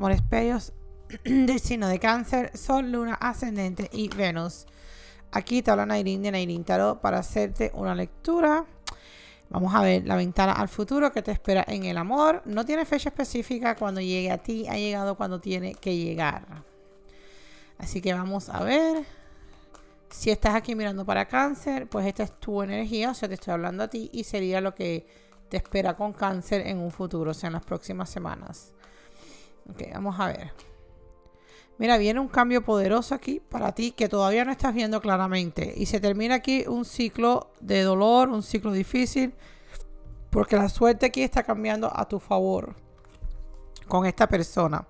amores bellos del signo de cáncer, sol, luna, ascendente y Venus. Aquí te habla Nairín de Nairín Tarot para hacerte una lectura. Vamos a ver la ventana al futuro que te espera en el amor. No tiene fecha específica cuando llegue a ti, ha llegado cuando tiene que llegar. Así que vamos a ver. Si estás aquí mirando para cáncer, pues esta es tu energía, o sea, te estoy hablando a ti y sería lo que te espera con cáncer en un futuro, o sea, en las próximas semanas. Ok, vamos a ver. Mira, viene un cambio poderoso aquí para ti que todavía no estás viendo claramente. Y se termina aquí un ciclo de dolor, un ciclo difícil, porque la suerte aquí está cambiando a tu favor con esta persona.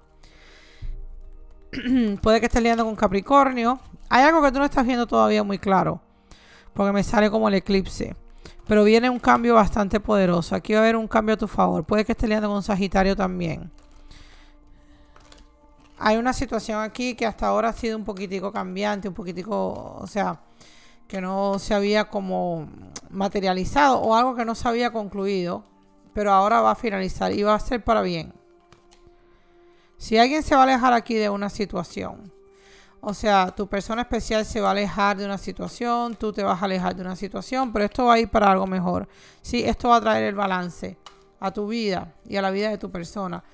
Puede que estés liando con Capricornio. Hay algo que tú no estás viendo todavía muy claro, porque me sale como el eclipse. Pero viene un cambio bastante poderoso. Aquí va a haber un cambio a tu favor. Puede que estés liando con Sagitario también hay una situación aquí que hasta ahora ha sido un poquitico cambiante, un poquitico, o sea, que no se había como materializado o algo que no se había concluido, pero ahora va a finalizar y va a ser para bien. Si alguien se va a alejar aquí de una situación, o sea, tu persona especial se va a alejar de una situación, tú te vas a alejar de una situación, pero esto va a ir para algo mejor. Sí, esto va a traer el balance a tu vida y a la vida de tu persona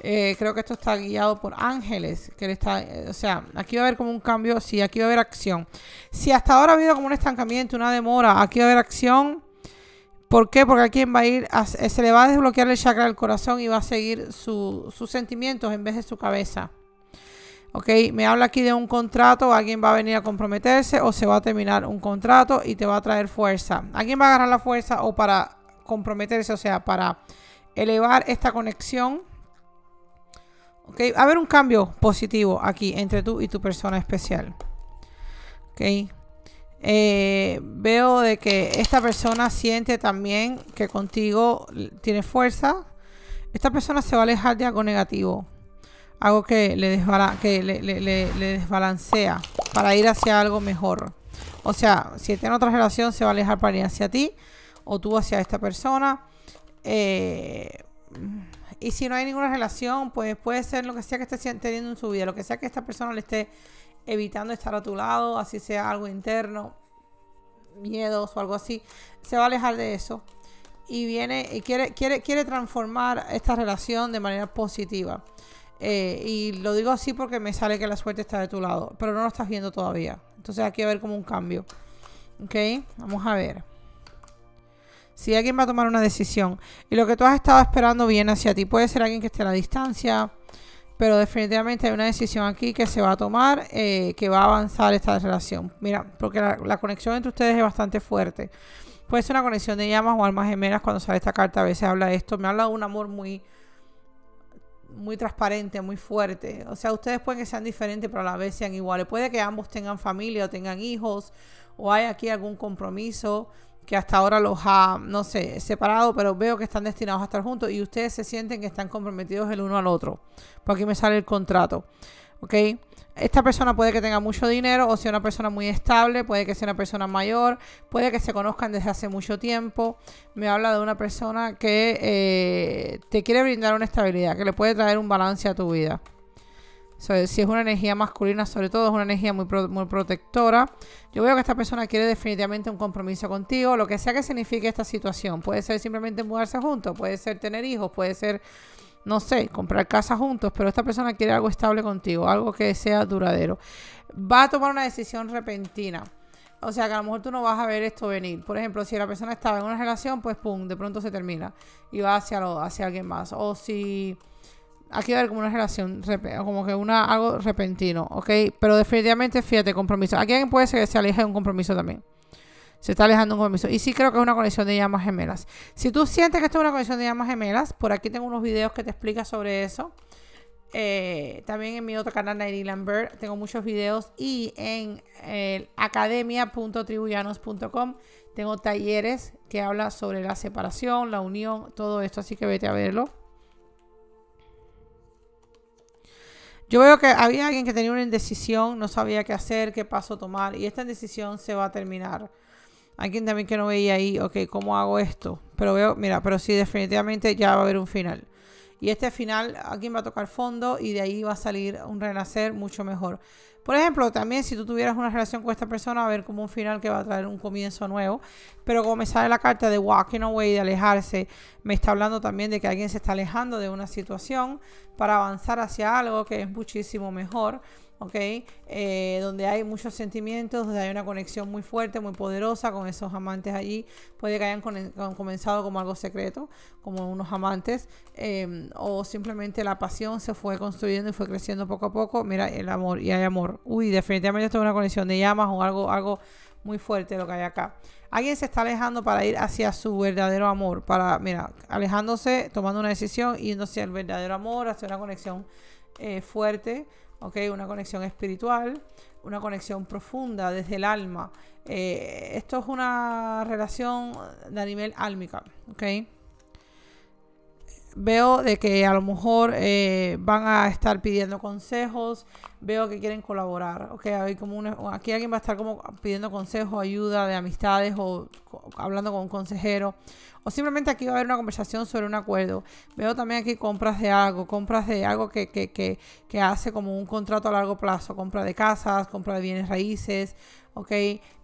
creo que esto está guiado por ángeles. Que está, o sea, aquí va a haber como un cambio. Sí, aquí va a haber acción. Si hasta ahora ha habido como un estancamiento, una demora, aquí va a haber acción. ¿Por qué? Porque aquí va a ir, se le va a desbloquear el chakra del corazón y va a seguir sus sentimientos en vez de su cabeza. Ok, me habla aquí de un contrato, alguien va a venir a comprometerse o se va a terminar un contrato y te va a traer fuerza. Alguien va a agarrar la fuerza o para comprometerse, o sea, para elevar esta conexión Ok, a ver un cambio positivo aquí entre tú y tu persona especial. Ok. Eh, veo de que esta persona siente también que contigo tiene fuerza. Esta persona se va a alejar de algo negativo. Algo que le, que le, desbalancea para ir hacia algo mejor. O sea, si está en otra relación, se va a alejar para ir hacia ti o tú hacia esta persona. Eh, y si no hay ninguna relación, pues puede ser lo que sea que esté teniendo en su vida, lo que sea que esta persona le esté evitando estar a tu lado, así sea algo interno, miedos o algo así, se va a alejar de eso y viene y quiere, quiere, quiere transformar esta relación de manera positiva. Eh, y lo digo así porque me sale que la suerte está de tu lado, pero no lo estás viendo todavía. Entonces aquí hay a ver como un cambio. ¿Ok? Vamos a ver. Si alguien va a tomar una decisión y lo que tú has estado esperando viene hacia ti, puede ser alguien que esté a la distancia, pero definitivamente hay una decisión aquí que se va a tomar, eh, que va a avanzar esta relación. Mira, porque la, conexión entre ustedes es bastante fuerte. Puede ser una conexión de llamas o almas gemelas cuando sale esta carta, a veces habla de esto, me habla de un amor muy muy transparente, muy fuerte. O sea, ustedes pueden que sean diferentes, pero a la vez sean iguales. Puede que ambos tengan familia o tengan hijos, o hay aquí algún compromiso que hasta ahora los ha, no sé, separado, pero veo que están destinados a estar juntos y ustedes se sienten que están comprometidos el uno al otro. Por pues aquí me sale el contrato. ¿Ok? Esta persona puede que tenga mucho dinero o sea una persona muy estable, puede que sea una persona mayor, puede que se conozcan desde hace mucho tiempo. Me habla de una persona que eh, te quiere brindar una estabilidad, que le puede traer un balance a tu vida si es una energía masculina, sobre todo, es una energía muy, muy protectora. Yo veo que esta persona quiere definitivamente un compromiso contigo, lo que sea que signifique esta situación. Puede ser simplemente mudarse juntos, puede ser tener hijos, puede ser, no sé, comprar casa juntos, pero esta persona quiere algo estable contigo, algo que sea duradero. Va a tomar una decisión repentina. O sea, que a lo mejor tú no vas a ver esto venir. Por ejemplo, si la persona estaba en una relación, pues pum, de pronto se termina y va hacia, lo, hacia alguien más. O si aquí va a haber como una relación, como que una, algo repentino, ¿ok? Pero definitivamente, fíjate, compromiso. Aquí alguien puede ser que se aleje de un compromiso también. Se está alejando un compromiso. Y sí creo que es una conexión de llamas gemelas. Si tú sientes que esto es una conexión de llamas gemelas, por aquí tengo unos videos que te explican sobre eso. Eh, también en mi otro canal, Nairi Lambert, tengo muchos videos. Y en eh, tengo talleres que hablan sobre la separación, la unión, todo esto. Así que vete a verlo. Yo veo que había alguien que tenía una indecisión, no sabía qué hacer, qué paso tomar, y esta indecisión se va a terminar. quien también que no veía ahí, ok, ¿cómo hago esto? Pero veo, mira, pero sí, definitivamente ya va a haber un final. Y este final, alguien va a tocar fondo y de ahí va a salir un renacer mucho mejor. Por ejemplo, también si tú tuvieras una relación con esta persona, va a haber como un final que va a traer un comienzo nuevo. Pero como me sale la carta de walking away, de alejarse, me está hablando también de que alguien se está alejando de una situación para avanzar hacia algo que es muchísimo mejor ¿ok? Eh, donde hay muchos sentimientos, donde hay una conexión muy fuerte, muy poderosa con esos amantes allí. Puede que hayan comenzado como algo secreto, como unos amantes, eh, o simplemente la pasión se fue construyendo y fue creciendo poco a poco. Mira, el amor, y hay amor. Uy, definitivamente esto es una conexión de llamas o algo, algo muy fuerte lo que hay acá. Alguien se está alejando para ir hacia su verdadero amor, para, mira, alejándose, tomando una decisión, yendo hacia el verdadero amor, hacia una conexión eh, fuerte una conexión espiritual, una conexión profunda desde el alma. Eh, esto es una relación de nivel álmica, veo de que a lo mejor eh, van a estar pidiendo consejos, veo que quieren colaborar, Hay como aquí alguien va a estar como pidiendo consejo, ayuda de amistades o hablando con un consejero, o simplemente aquí va a haber una conversación sobre un acuerdo. Veo también aquí compras de algo, compras de algo que, que, que, que hace como un contrato a largo plazo, compra de casas, compra de bienes raíces, ¿ok?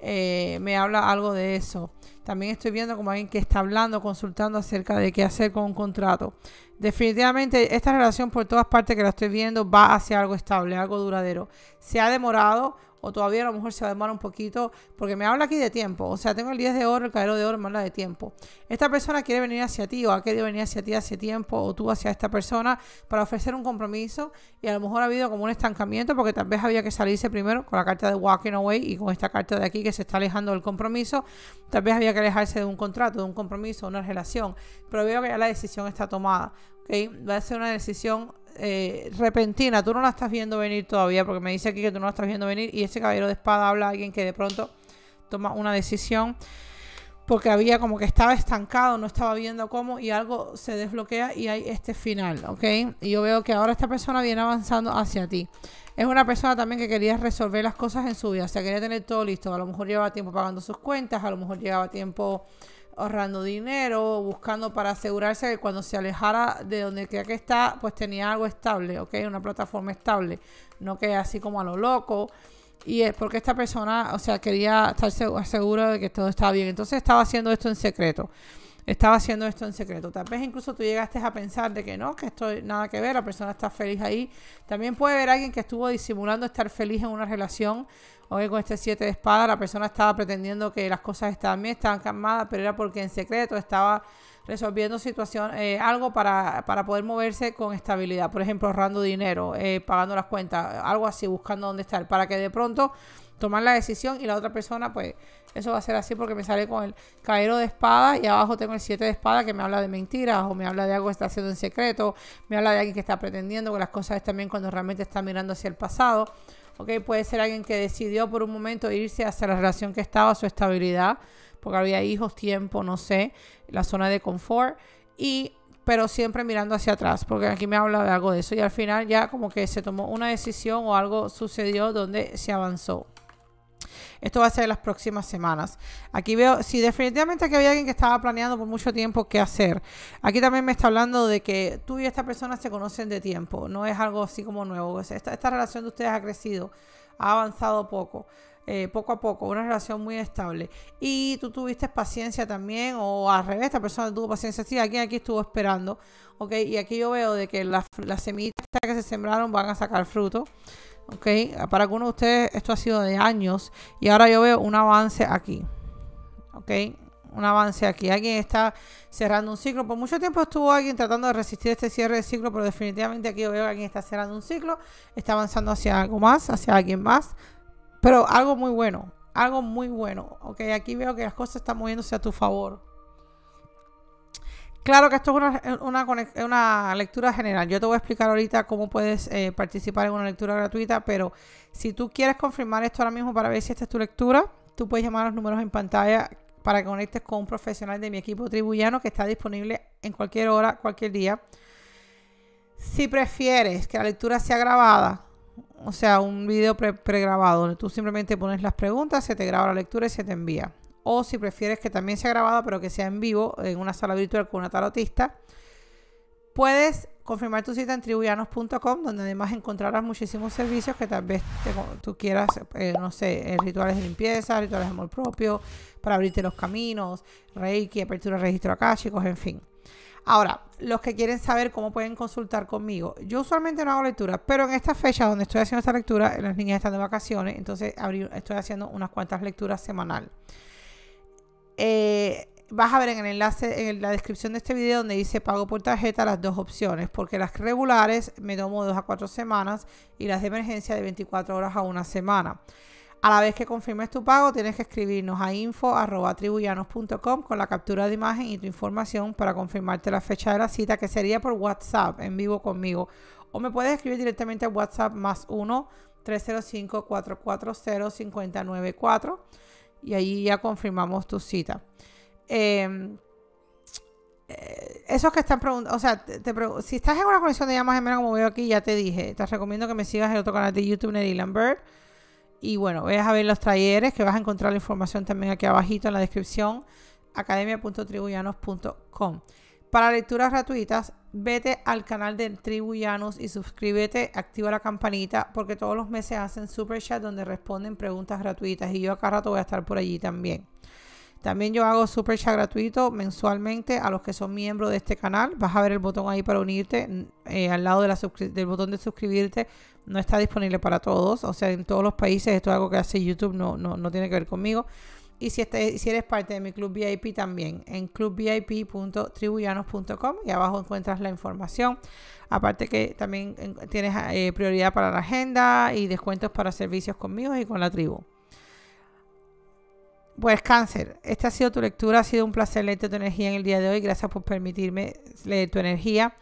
Eh, me habla algo de eso. También estoy viendo como alguien que está hablando, consultando acerca de qué hacer con un contrato. Definitivamente esta relación por todas partes que la estoy viendo va hacia algo estable, algo duradero. Se ha demorado, o todavía a lo mejor se va a demorar un poquito, porque me habla aquí de tiempo. O sea, tengo el 10 de oro, el cadero de oro, me habla de tiempo. Esta persona quiere venir hacia ti o ha querido venir hacia ti hace tiempo o tú hacia esta persona para ofrecer un compromiso y a lo mejor ha habido como un estancamiento porque tal vez había que salirse primero con la carta de Walking Away y con esta carta de aquí que se está alejando del compromiso. Tal vez había que alejarse de un contrato, de un compromiso, de una relación. Pero veo que ya la decisión está tomada. Va a ser una decisión eh, repentina. Tú no la estás viendo venir todavía, porque me dice aquí que tú no la estás viendo venir. Y ese caballero de espada habla a alguien que de pronto toma una decisión porque había como que estaba estancado, no estaba viendo cómo y algo se desbloquea y hay este final, ¿ok? Y yo veo que ahora esta persona viene avanzando hacia ti. Es una persona también que quería resolver las cosas en su vida, o sea, quería tener todo listo. A lo mejor llevaba tiempo pagando sus cuentas, a lo mejor llevaba tiempo ahorrando dinero, buscando para asegurarse que cuando se alejara de donde crea que está, pues tenía algo estable, okay, Una plataforma estable, no que así como a lo loco. Y es porque esta persona, o sea, quería estar segura de que todo estaba bien. Entonces estaba haciendo esto en secreto estaba haciendo esto en secreto. Tal vez incluso tú llegaste a pensar de que no, que esto nada que ver, la persona está feliz ahí. También puede haber alguien que estuvo disimulando estar feliz en una relación. Oye, con este siete de espada la persona estaba pretendiendo que las cosas estaban bien, estaban calmadas, pero era porque en secreto estaba resolviendo situación, eh, algo para, para, poder moverse con estabilidad. Por ejemplo, ahorrando dinero, eh, pagando las cuentas, algo así, buscando dónde estar, para que de pronto tomar la decisión y la otra persona, pues eso va a ser así porque me sale con el caero de espada y abajo tengo el siete de espada que me habla de mentiras o me habla de algo que está haciendo en secreto, me habla de alguien que está pretendiendo que las cosas están bien cuando realmente está mirando hacia el pasado. okay puede ser alguien que decidió por un momento irse hacia la relación que estaba, su estabilidad porque había hijos, tiempo, no sé, la zona de confort. Y pero siempre mirando hacia atrás, porque aquí me habla de algo de eso. Y al final ya como que se tomó una decisión o algo sucedió donde se avanzó. Esto va a ser en las próximas semanas. Aquí veo, sí, definitivamente que había alguien que estaba planeando por mucho tiempo qué hacer. Aquí también me está hablando de que tú y esta persona se conocen de tiempo, no es algo así como nuevo. Esta, esta relación de ustedes ha crecido, ha avanzado poco. Eh, poco a poco, una relación muy estable. Y tú tuviste paciencia también, o al revés, esta persona tuvo paciencia, sí, alguien aquí estuvo esperando, ¿ok? Y aquí yo veo de que las, semillas que se sembraron van a sacar fruto. ¿ok? Para algunos de ustedes esto ha sido de años y ahora yo veo un avance aquí, ¿ok? Un avance aquí. Alguien está cerrando un ciclo. Por mucho tiempo estuvo alguien tratando de resistir este cierre de ciclo, pero definitivamente aquí yo veo que alguien está cerrando un ciclo, está avanzando hacia algo más, hacia alguien más, pero algo muy bueno, algo muy bueno. Ok, aquí veo que las cosas están moviéndose a tu favor. Claro que esto es una, eh, eh, lectura general. Yo te voy a explicar ahorita cómo puedes eh, participar en una lectura gratuita, pero si tú quieres confirmar esto ahora mismo para ver si esta es tu lectura, tú puedes llamar a los números en pantalla para que conectes con un profesional de mi equipo tribuyano que está disponible en cualquier hora, cualquier día. Si prefieres que la lectura sea grabada, o sea, un video pregrabado donde tú simplemente pones las preguntas, se te graba la lectura y se te envía. O si prefieres que también sea grabado, pero que sea en vivo, en una sala virtual con una tarotista, puedes confirmar tu cita en tribuyanos.com, donde además encontrarás muchísimos servicios que tal vez tú quieras, eh, no sé, eh, rituales de limpieza, rituales de amor propio, para abrirte los caminos, reiki, apertura de registro chicos, en fin. Ahora, los que quieren saber cómo pueden consultar conmigo, yo usualmente no hago lectura, pero en esta fecha donde estoy haciendo esta lectura, las niñas están de vacaciones, entonces estoy haciendo unas cuantas lecturas semanal. Eh, vas a ver en el enlace, en la descripción de este video donde dice pago por tarjeta las dos opciones, porque las regulares me tomo dos a cuatro semanas y las de emergencia de 24 horas a una semana. A la vez que confirmes tu pago, tienes que escribirnos a info.tribullanos.com con la captura de imagen y tu información para confirmarte la fecha de la cita, que sería por WhatsApp en vivo conmigo. O me puedes escribir directamente a WhatsApp más 1 305 440 594 y ahí ya confirmamos tu cita. Em, eh, esos que están preguntando, o sea, si estás en una conexión de llamas gemelas como veo aquí, ya te dije, te recomiendo que me sigas en otro canal de YouTube, Nelly Lambert y bueno, ves a ver los talleres que vas a encontrar la información también aquí abajito en la descripción, Academia.Tribuyanos.com Para lecturas gratuitas, vete al canal de Tribullanos y suscríbete, activa la campanita, porque todos los meses hacen super chat donde responden preguntas gratuitas y yo acá rato voy a estar por allí también. También yo hago super chat gratuito mensualmente a los que son miembros de este canal. Vas a ver el botón ahí para unirte. Eh, al lado del botón de suscribirte no está disponible para todos. O sea, en todos los países esto es algo que hace YouTube, no, no, tiene que ver conmigo. Y si, este, si eres parte de mi club VIP también, en clubvip.tribullanos.com y abajo encuentras la información. Aparte que también eh, tienes eh, prioridad para la agenda y descuentos para servicios conmigo y con la tribu. Pues cáncer, esta ha sido tu lectura, ha sido un placer leerte tu energía en el día de hoy, gracias por permitirme leer tu energía.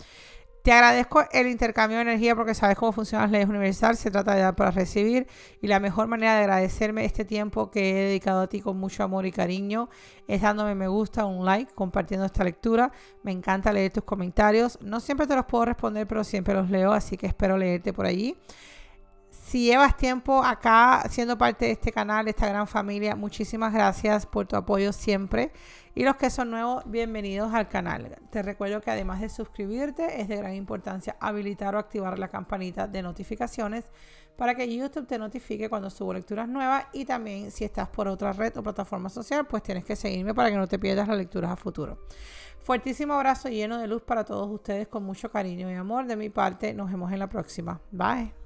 Te agradezco el intercambio de energía porque sabes cómo funciona las leyes universal, se trata de dar para recibir y la mejor manera de agradecerme este tiempo que he dedicado a ti con mucho amor y cariño es dándome me gusta, un like, compartiendo esta lectura. Me encanta leer tus comentarios, no siempre te los puedo responder pero siempre los leo, así que espero leerte por allí. Si llevas tiempo acá siendo parte de este canal, esta gran familia, muchísimas gracias por tu apoyo siempre. Y los que son nuevos, bienvenidos al canal. Te recuerdo que además de suscribirte, es de gran importancia habilitar o activar la campanita de notificaciones para que YouTube te notifique cuando subo lecturas nuevas y también si estás por otra red o plataforma social, pues tienes que seguirme para que no te pierdas las lecturas a futuro. Fuertísimo abrazo lleno de luz para todos ustedes con mucho cariño y amor. De mi parte, nos vemos en la próxima. Bye.